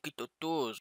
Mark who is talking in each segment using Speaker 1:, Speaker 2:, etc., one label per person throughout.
Speaker 1: que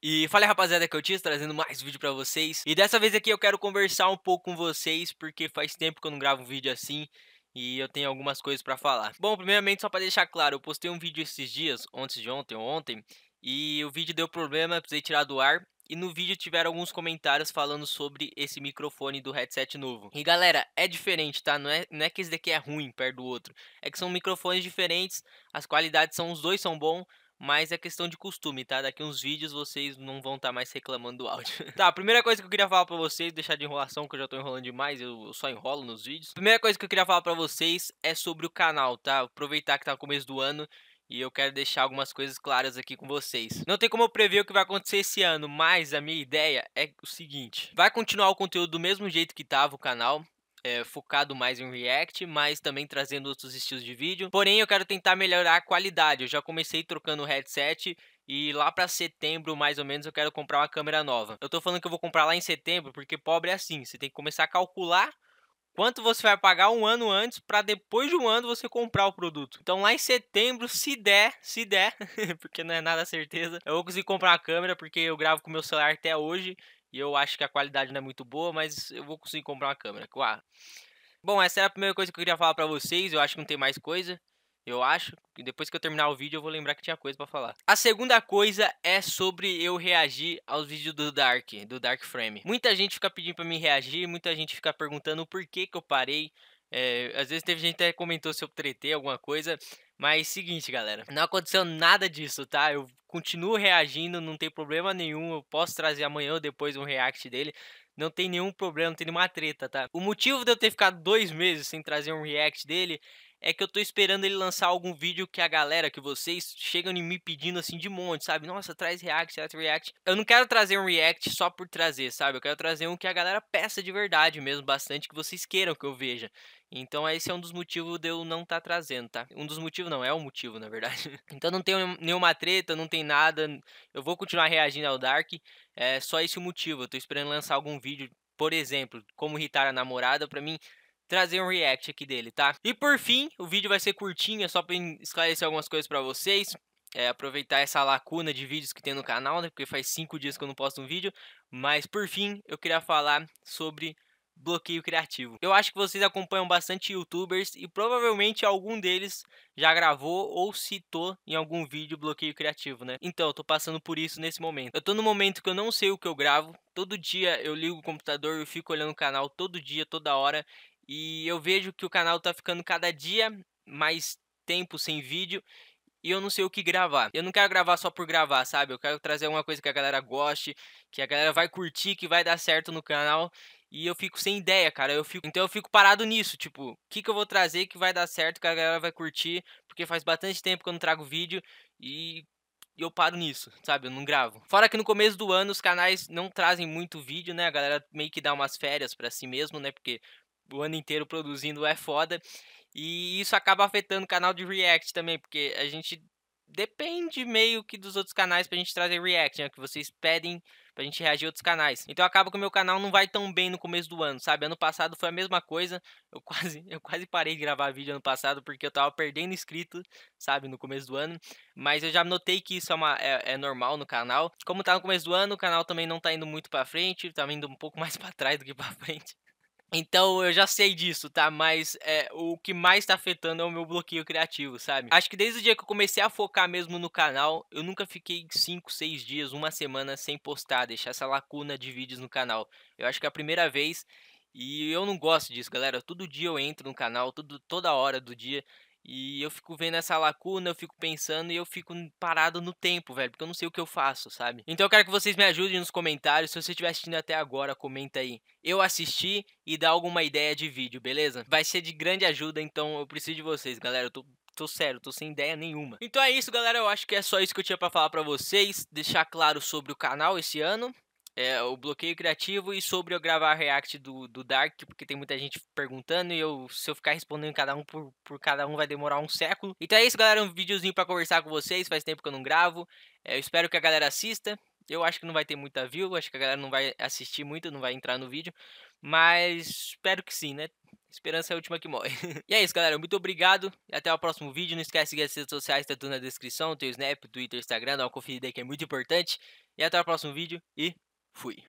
Speaker 1: E fala rapaziada que eu tinha trazendo mais vídeo para vocês. E dessa vez aqui eu quero conversar um pouco com vocês, porque faz tempo que eu não gravo um vídeo assim. E eu tenho algumas coisas para falar. Bom, primeiramente, só para deixar claro, eu postei um vídeo esses dias, antes de ontem ou ontem, e o vídeo deu problema, precisei tirar do ar. E no vídeo tiveram alguns comentários falando sobre esse microfone do headset novo. E galera, é diferente, tá? Não é, não é que esse daqui é ruim perto do outro. É que são microfones diferentes, as qualidades são, os dois são bons, mas é questão de costume, tá? Daqui uns vídeos vocês não vão estar tá mais reclamando do áudio. tá, a primeira coisa que eu queria falar pra vocês, deixar de enrolação, que eu já tô enrolando demais, eu só enrolo nos vídeos. Primeira coisa que eu queria falar pra vocês é sobre o canal, tá? Aproveitar que tá no começo do ano e eu quero deixar algumas coisas claras aqui com vocês. Não tem como eu prever o que vai acontecer esse ano, mas a minha ideia é o seguinte: vai continuar o conteúdo do mesmo jeito que tava o canal é, focado mais em React, mas também trazendo outros estilos de vídeo. Porém, eu quero tentar melhorar a qualidade. Eu já comecei trocando o headset e lá para setembro, mais ou menos, eu quero comprar uma câmera nova. Eu tô falando que eu vou comprar lá em setembro, porque pobre é assim, você tem que começar a calcular quanto você vai pagar um ano antes para depois de um ano você comprar o produto. Então lá em setembro, se der, se der, porque não é nada certeza, eu vou conseguir comprar a câmera porque eu gravo com meu celular até hoje e eu acho que a qualidade não é muito boa, mas eu vou conseguir comprar uma câmera. Claro. Ah. Bom, essa era é a primeira coisa que eu queria falar pra vocês. Eu acho que não tem mais coisa. Eu acho que depois que eu terminar o vídeo eu vou lembrar que tinha coisa para falar. A segunda coisa é sobre eu reagir aos vídeos do Dark, do Dark Frame. Muita gente fica pedindo para mim reagir, muita gente fica perguntando por que que eu parei. É, às vezes teve gente que até comentou se eu tretei alguma coisa. Mas seguinte, galera, não aconteceu nada disso, tá? Eu continuo reagindo, não tem problema nenhum. Eu posso trazer amanhã ou depois um react dele. Não tem nenhum problema, não tem nenhuma treta, tá? O motivo de eu ter ficado dois meses sem trazer um react dele é que eu tô esperando ele lançar algum vídeo que a galera, que vocês chegam e me pedindo assim de monte, sabe? Nossa, traz react, traz react. Eu não quero trazer um react só por trazer, sabe? Eu quero trazer um que a galera peça de verdade mesmo, bastante, que vocês queiram que eu veja. Então esse é um dos motivos de eu não estar tá trazendo, tá? Um dos motivos não, é o um motivo, na verdade. Então não tem nenhuma treta, não tem nada. Eu vou continuar reagindo ao Dark. É só esse o motivo. Eu tô esperando lançar algum vídeo, por exemplo, como irritar a namorada, pra mim trazer um react aqui dele, tá? E por fim, o vídeo vai ser curtinho, é só pra esclarecer algumas coisas pra vocês. É, aproveitar essa lacuna de vídeos que tem no canal, né? Porque faz 5 dias que eu não posto um vídeo. Mas por fim, eu queria falar sobre bloqueio criativo. Eu acho que vocês acompanham bastante youtubers e provavelmente algum deles já gravou ou citou em algum vídeo bloqueio criativo, né? Então, eu tô passando por isso nesse momento. Eu tô no momento que eu não sei o que eu gravo. Todo dia eu ligo o computador, eu fico olhando o canal todo dia, toda hora, e eu vejo que o canal tá ficando cada dia mais tempo sem vídeo e eu não sei o que gravar. Eu não quero gravar só por gravar, sabe? Eu quero trazer alguma coisa que a galera goste, que a galera vai curtir, que vai dar certo no canal. E eu fico sem ideia, cara. Eu fico, então eu fico parado nisso, tipo, o que, que eu vou trazer que vai dar certo, que a galera vai curtir, porque faz bastante tempo que eu não trago vídeo e eu paro nisso, sabe? Eu não gravo. Fora que no começo do ano os canais não trazem muito vídeo, né? A galera meio que dá umas férias para si mesmo, né? Porque o ano inteiro produzindo é foda. E isso acaba afetando o canal de React também, porque a gente depende meio que dos outros canais pra gente trazer react, né? Que vocês pedem pra gente reagir a outros canais. Então acaba que o meu canal não vai tão bem no começo do ano, sabe? Ano passado foi a mesma coisa. Eu quase, eu quase parei de gravar vídeo ano passado porque eu tava perdendo inscrito, sabe? No começo do ano. Mas eu já notei que isso é, uma, é, é normal no canal. Como tá no começo do ano, o canal também não tá indo muito pra frente, tá indo um pouco mais pra trás do que pra frente. Então eu já sei disso, tá? Mas é, o que mais tá afetando é o meu bloqueio criativo, sabe? Acho que desde o dia que eu comecei a focar mesmo no canal, eu nunca fiquei 5, 6 dias, uma semana sem postar, deixar essa lacuna de vídeos no canal. Eu acho que é a primeira vez e eu não gosto disso, galera. Todo dia eu entro no canal, tudo, toda hora do dia e eu fico vendo essa lacuna, eu fico pensando e eu fico parado no tempo, velho, porque eu não sei o que eu faço, sabe? Então eu quero que vocês me ajudem nos comentários. Se você estiver assistindo até agora, comenta aí. Eu assisti e dá alguma ideia de vídeo, beleza? Vai ser de grande ajuda, então eu preciso de vocês, galera. Eu tô tô sério, tô sem ideia nenhuma. Então é isso, galera. Eu acho que é só isso que eu tinha para falar para vocês. Deixar claro sobre o canal esse ano é, o bloqueio criativo e sobre eu gravar React do, do Dark, porque tem muita gente perguntando e eu, se eu ficar respondendo cada um por, por cada um vai demorar um século. Então é isso, galera, um videozinho para conversar com vocês, faz tempo que eu não gravo. É, eu espero que a galera assista. Eu acho que não vai ter muita view, acho que a galera não vai assistir muito, não vai entrar no vídeo, mas espero que sim, né? Esperança é a última que morre. e é isso, galera. Muito obrigado. Até o próximo vídeo. Não esquece de seguir as redes sociais, tá tudo na descrição. Tem o Snap, Twitter, Instagram. Dá uma conferida aí que é muito importante. E até o próximo vídeo e Fui.